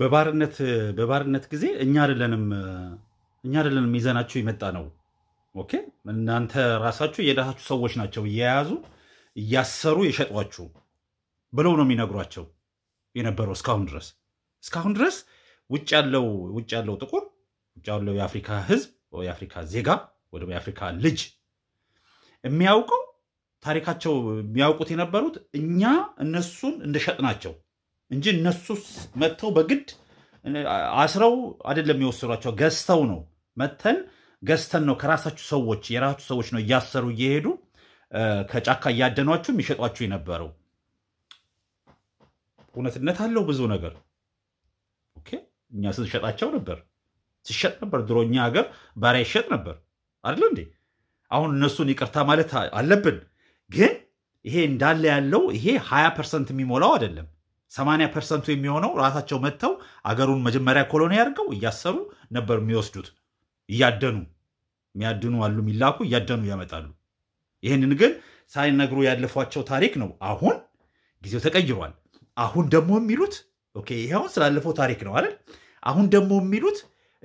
በባርነት በባርነት ጊዜ እኛ አይደለንም እኛ አይደለንም ይዘናችሁ የመጣ ነው። ኦኬ እናንተ ራሳችሁ የዳሳችሁ ሰዎች ናቸው እየያዙ እያሰሩ የሸጧችሁ ብለው ነው የሚነግሯቸው የነበረው እስካሁን ድረስ እስካሁን ድረስ ውጭ ያለው ውጭ ያለው ጥቁር ውጭ ያለው የአፍሪካ ህዝብ የአፍሪካ ዜጋ ወደ የአፍሪካ ልጅ የሚያውቀው ታሪካቸው የሚያውቁት የነበሩት እኛ እነሱን እንደሸጥናቸው እንጂ እነሱስ መጥተው በግድ አስረው አይደለም የወሰዷቸው፣ ገዝተው ነው መተን ገዝተን ነው ከራሳችሁ ሰዎች የራሳችሁ ሰዎች ነው እያሰሩ እየሄዱ ከጫካ እያደኗችሁ የሚሸጧችሁ የነበረው። እውነትነት አለው ብዙ ነገር። ኦኬ እኛ ስንሸጣቸው ነበር ሲሸጥ ነበር። ድሮ እኛ ሀገር ባሪያ ይሸጥ ነበር አይደለ እንዴ? አሁን እነሱን ይቅርታ ማለት አለብን። ግን ይሄ እንዳለ ያለው ይሄ ሀያ ፐርሰንት የሚሞላው አይደለም። ሰማንያ ፐርሰንቱ የሚሆነው ራሳቸው መጥተው አገሩን መጀመሪያ ኮሎኒ አድርገው እያሰሩ ነበር የሚወስዱት። እያደኑ የሚያድኑ አሉ፣ የሚላኩ እያደኑ ያመጣሉ። ይህንን ግን ሳይነግሩ ያለፏቸው ታሪክ ነው። አሁን ጊዜው ተቀይሯል። አሁን ደግሞ የሚሉት ኦኬ፣ ይኸውን ስላለፈው ታሪክ ነው አይደል? አሁን ደግሞ የሚሉት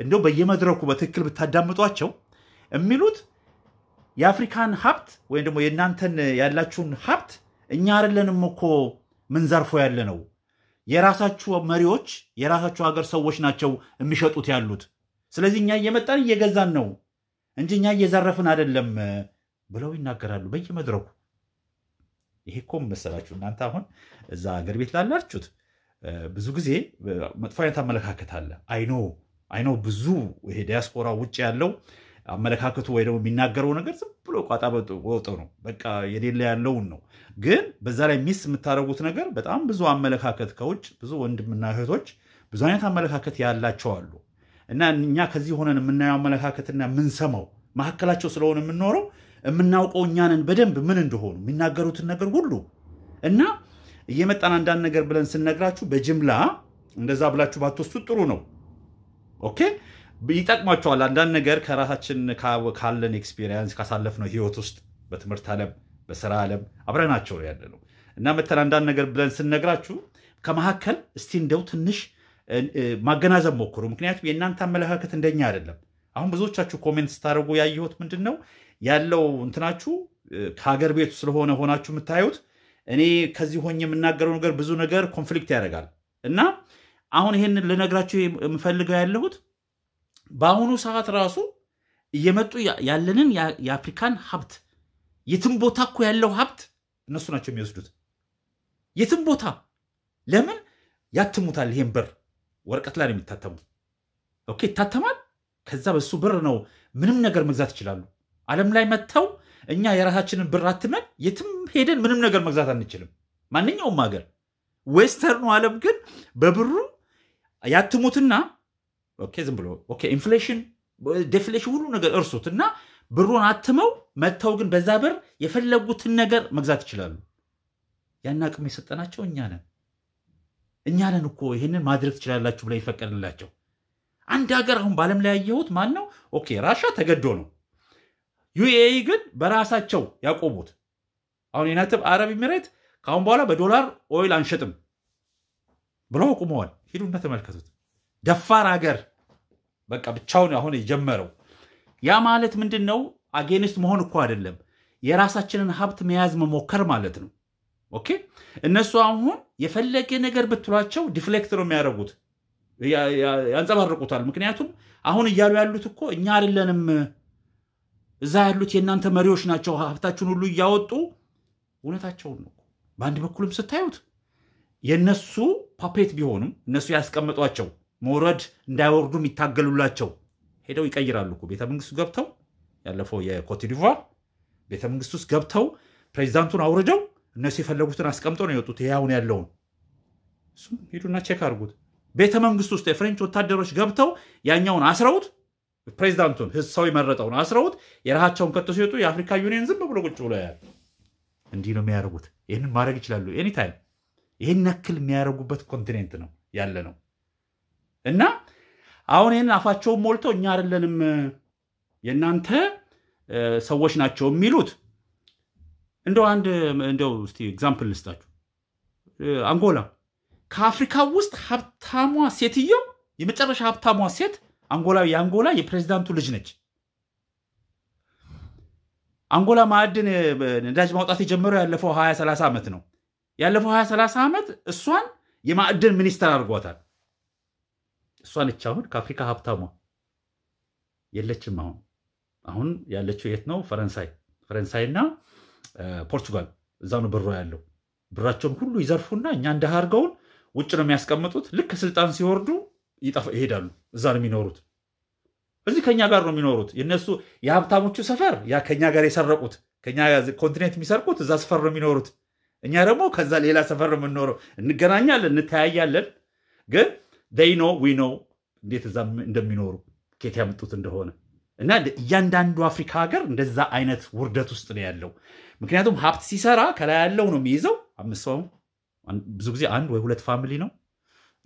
እንደው በየመድረኩ በትክክል ብታዳምጧቸው የሚሉት የአፍሪካን ሀብት ወይም ደግሞ የእናንተን ያላችሁን ሀብት እኛ አይደለንም እኮ ምን ዘርፎ ያለ ነው? የራሳችሁ መሪዎች የራሳችሁ ሀገር ሰዎች ናቸው የሚሸጡት ያሉት። ስለዚህ እኛ እየመጣን እየገዛን ነው እንጂ እኛ እየዘረፍን አይደለም ብለው ይናገራሉ በየመድረኩ። ይሄ እኮ መሰላችሁ እናንተ አሁን እዛ ሀገር ቤት ላላችሁት ብዙ ጊዜ መጥፎ አይነት አመለካከት አለ። አይኖ አይኖ ብዙ ይሄ ዲያስፖራ ውጭ ያለው አመለካከቱ ወይ ደግሞ የሚናገረው ነገር ዝም ብሎ ቋጣ ወጦ ነው። በቃ የሌለ ያለውን ነው። ግን በዛ ላይ ሚስ የምታደርጉት ነገር በጣም ብዙ አመለካከት ከውጭ ብዙ ወንድምና እህቶች ብዙ አይነት አመለካከት ያላቸው አሉ። እና እኛ ከዚህ ሆነን የምናየው አመለካከትና የምንሰማው መካከላቸው ስለሆነ የምንኖረው የምናውቀው እኛንን በደንብ ምን እንደሆኑ የሚናገሩትን ነገር ሁሉ እና እየመጣን አንዳንድ ነገር ብለን ስንነግራችሁ በጅምላ እንደዛ ብላችሁ ባትወስዱት ጥሩ ነው። ኦኬ ይጠቅማቸዋል። አንዳንድ ነገር ከራሳችን ካለን ኤክስፒሪየንስ ካሳለፍነው ህይወት ውስጥ በትምህርት ዓለም በስራ ዓለም አብረናቸው ያለ ነው እና መተን አንዳንድ ነገር ብለን ስንነግራችሁ ከመካከል እስቲ እንደው ትንሽ ማገናዘብ ሞክሩ። ምክንያቱም የእናንተ አመለካከት እንደኛ አይደለም። አሁን ብዙዎቻችሁ ኮሜንት ስታደርጉ ያየሁት ምንድን ነው ያለው እንትናችሁ ከሀገር ቤቱ ስለሆነ ሆናችሁ የምታዩት እኔ ከዚህ ሆኜ የምናገረው ነገር ብዙ ነገር ኮንፍሊክት ያደርጋል እና አሁን ይህንን ልነግራችሁ የምፈልገው ያለሁት በአሁኑ ሰዓት ራሱ እየመጡ ያለንን የአፍሪካን ሀብት የትም ቦታ እኮ ያለው ሀብት እነሱ ናቸው የሚወስዱት። የትም ቦታ ለምን ያትሙታል? ይሄን ብር ወረቀት ላይ ነው የሚታተሙ። ኦኬ ይታተማል። ከዛ በሱ ብር ነው ምንም ነገር መግዛት ይችላሉ። ዓለም ላይ መጥተው እኛ የራሳችንን ብር አትመን የትም ሄደን ምንም ነገር መግዛት አንችልም፣ ማንኛውም ሀገር። ዌስተርኑ ዓለም ግን በብሩ ያትሙትና ዝም ብሎ ኢንፍሌሽን፣ ዴፍሌሽን ሁሉ ነገር እርሱት እና ብሩን አትመው መጥተው ግን በዛ ብር የፈለጉትን ነገር መግዛት ይችላሉ። ያን አቅም የሰጠናቸው እኛ ነን። እኛ ነን እኮ ይህንን ማድረግ ትችላላችሁ ብለ ይፈቀድላቸው። አንድ ሀገር አሁን በዓለም ላይ ያየሁት ማን ነው? ኦኬ ራሻ ተገዶ ነው። ዩኤኢ ግን በራሳቸው ያቆሙት። አሁን ዩናይትድ አረብ ኤሚሬት ከአሁን በኋላ በዶላር ኦይል አንሸጥም ብለው አቁመዋል። ሂዱና ተመልከቱት። ደፋር ሀገር በቃ ብቻውን አሁን የጀመረው ያ ማለት ምንድን ነው? አጌንስት መሆን እኮ አይደለም፣ የራሳችንን ሀብት መያዝ መሞከር ማለት ነው። ኦኬ እነሱ አሁን የፈለገ ነገር ብትሏቸው ዲፍሌክት ነው የሚያደርጉት፣ ያንጸባርቁታል። ምክንያቱም አሁን እያሉ ያሉት እኮ እኛ አይደለንም፣ እዛ ያሉት የእናንተ መሪዎች ናቸው፣ ሀብታችሁን ሁሉ እያወጡ እውነታቸውን ነው። በአንድ በኩልም ስታዩት የእነሱ ፓፔት ቢሆኑም እነሱ ያስቀምጧቸው መውረድ እንዳይወርዱ የሚታገሉላቸው ሄደው ይቀይራሉ እኮ ቤተ መንግስቱ ገብተው ያለፈው የኮትዲቫር ቤተ መንግስት ውስጥ ገብተው ፕሬዚዳንቱን አውርደው እነሱ የፈለጉትን አስቀምጠው ነው የወጡት። ያሁን ያለውን እሱም ሂዱና ቼክ አድርጉት። ቤተ መንግስት ውስጥ የፍሬንች ወታደሮች ገብተው ያኛውን አስረውት ፕሬዚዳንቱን ሰው የመረጠውን አስረውት የራሃቸውን ከቶ ሲወጡ የአፍሪካ ዩኒየን ዝም ብሎ ቁጭ ብሎ ያል እንዲህ ነው የሚያደርጉት። ይህንን ማድረግ ይችላሉ ኤኒታይም። ይህን ያክል የሚያደርጉበት ኮንቲኔንት ነው ያለ ነው። እና አሁን ይህን አፋቸውን ሞልተው እኛ አይደለንም የእናንተ ሰዎች ናቸው የሚሉት እንደው አንድ እንደው እስቲ ኤግዛምፕል ልስጣችሁ። አንጎላ ከአፍሪካ ውስጥ ሀብታሟ ሴትየው የመጨረሻ ሀብታሟ ሴት አንጎላ የአንጎላ የፕሬዚዳንቱ ልጅ ነች። አንጎላ ማዕድን ነዳጅ ማውጣት የጀመረው ያለፈው 20 30 ዓመት ነው። ያለፈው 20 30 ዓመት እሷን የማዕድን ሚኒስተር አድርጓታል። እሷ ነች አሁን ከአፍሪካ ሀብታሟ። የለችም አሁን አሁን ያለችው የት ነው? ፈረንሳይ ፈረንሳይና ፖርቹጋል እዛ ነው ብሯ ያለው። ብራቸውን ሁሉ ይዘርፉና እኛ እንደ አድርገውን ውጭ ነው የሚያስቀምጡት። ልክ ስልጣን ሲወርዱ ይሄዳሉ። እዛ ነው የሚኖሩት። እዚህ ከኛ ጋር ነው የሚኖሩት። የነሱ የሀብታሞቹ ሰፈር ያ ከኛ ጋር የሰረቁት ከኛ ኮንቲኔንት የሚሰርቁት እዛ ሰፈር ነው የሚኖሩት። እኛ ደግሞ ከዛ ሌላ ሰፈር ነው የምንኖረው። እንገናኛለን፣ እንተያያለን ግን ይ ኖ ዊ ኖ እንዴት እዛ እንደሚኖሩ ኬት ያመጡት እንደሆነ እና እያንዳንዱ አፍሪካ ሀገር እንደዛ አይነት ውርደት ውስጥ ነው ያለው። ምክንያቱም ሀብት ሲሰራ ከላይ ያለው ነው የሚይዘው። አምስት ሰው ብዙ ጊዜ አንድ ወይ ሁለት ፋሚሊ ነው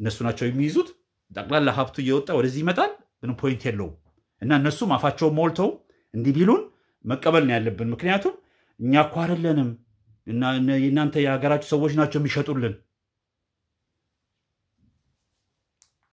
እነሱ ናቸው የሚይዙት። ጠቅላላ ሀብቱ እየወጣ ወደዚህ ይመጣል። ምንም ፖይንት የለውም። እና እነሱም አፋቸውን ሞልተው እንዲህ ቢሉን መቀበል ነው ያለብን። ምክንያቱም እኛ እኮ አይደለንም፣ እናንተ የሀገራችሁ ሰዎች ናቸው የሚሸጡልን